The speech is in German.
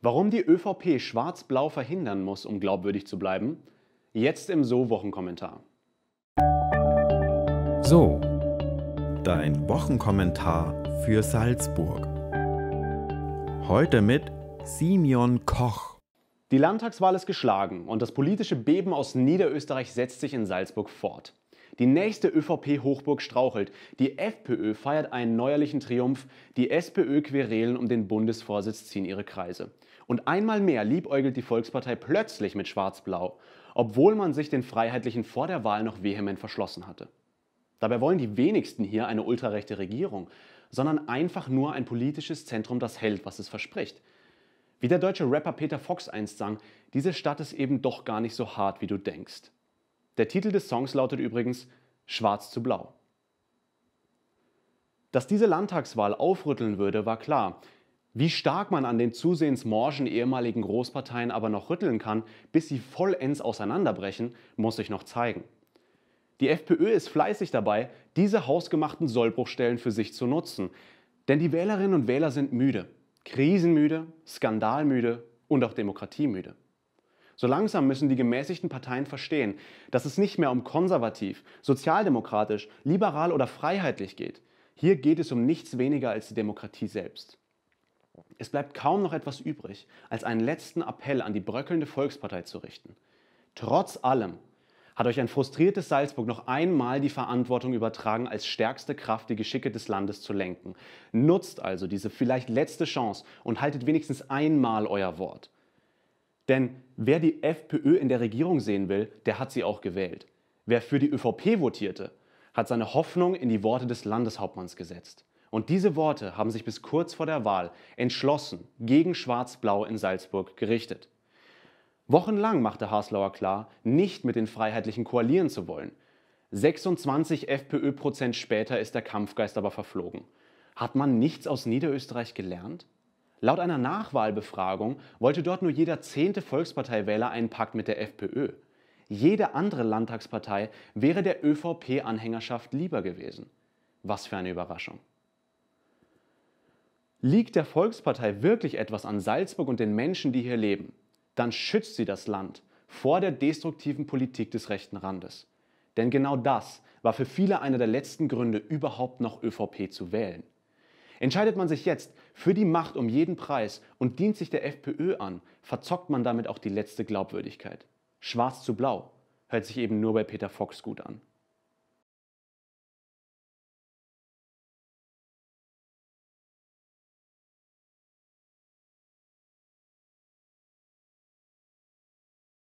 Warum die ÖVP Schwarz-Blau verhindern muss, um glaubwürdig zu bleiben? Jetzt im So-Wochenkommentar. So, dein Wochenkommentar für Salzburg. Heute mit Simeon Koch. Die Landtagswahl ist geschlagen und das politische Beben aus Niederösterreich setzt sich in Salzburg fort. Die nächste ÖVP-Hochburg strauchelt. Die FPÖ feiert einen neuerlichen Triumph. Die SPÖ-Querelen um den Bundesvorsitz ziehen ihre Kreise. Und einmal mehr liebäugelt die Volkspartei plötzlich mit Schwarz-Blau, obwohl man sich den Freiheitlichen vor der Wahl noch vehement verschlossen hatte. Dabei wollen die wenigsten hier eine ultrarechte Regierung, sondern einfach nur ein politisches Zentrum, das hält, was es verspricht. Wie der deutsche Rapper Peter Fox einst sang, diese Stadt ist eben doch gar nicht so hart, wie du denkst. Der Titel des Songs lautet übrigens Schwarz zu Blau. Dass diese Landtagswahl aufrütteln würde, war klar. Wie stark man an den zusehends morschen ehemaligen Großparteien aber noch rütteln kann, bis sie vollends auseinanderbrechen, muss sich noch zeigen. Die FPÖ ist fleißig dabei, diese hausgemachten Sollbruchstellen für sich zu nutzen. Denn die Wählerinnen und Wähler sind müde, krisenmüde, skandalmüde und auch demokratiemüde. So langsam müssen die gemäßigten Parteien verstehen, dass es nicht mehr um konservativ, sozialdemokratisch, liberal oder freiheitlich geht. Hier geht es um nichts weniger als die Demokratie selbst. Es bleibt kaum noch etwas übrig, als einen letzten Appell an die bröckelnde Volkspartei zu richten. Trotz allem hat euch ein frustriertes Salzburg noch einmal die Verantwortung übertragen, als stärkste Kraft die Geschicke des Landes zu lenken. Nutzt also diese vielleicht letzte Chance und haltet wenigstens einmal euer Wort. Denn wer die FPÖ in der Regierung sehen will, der hat sie auch gewählt. Wer für die ÖVP votierte, hat seine Hoffnung in die Worte des Landeshauptmanns gesetzt. Und diese Worte haben sich bis kurz vor der Wahl entschlossen gegen Schwarz-Blau in Salzburg gerichtet. Wochenlang machte Haslauer klar, nicht mit den Freiheitlichen koalieren zu wollen. 26 FPÖ-Prozent später ist der Kampfgeist aber verflogen. Hat man nichts aus Niederösterreich gelernt? Laut einer Nachwahlbefragung wollte dort nur jeder zehnte Volksparteiwähler einen Pakt mit der FPÖ. Jede andere Landtagspartei wäre der ÖVP-Anhängerschaft lieber gewesen. Was für eine Überraschung. Liegt der Volkspartei wirklich etwas an Salzburg und den Menschen, die hier leben, dann schützt sie das Land vor der destruktiven Politik des rechten Randes. Denn genau das war für viele einer der letzten Gründe, überhaupt noch ÖVP zu wählen. Entscheidet man sich jetzt für die Macht um jeden Preis und dient sich der FPÖ an, verzockt man damit auch die letzte Glaubwürdigkeit. Schwarz zu blau hört sich eben nur bei Peter Fox gut an.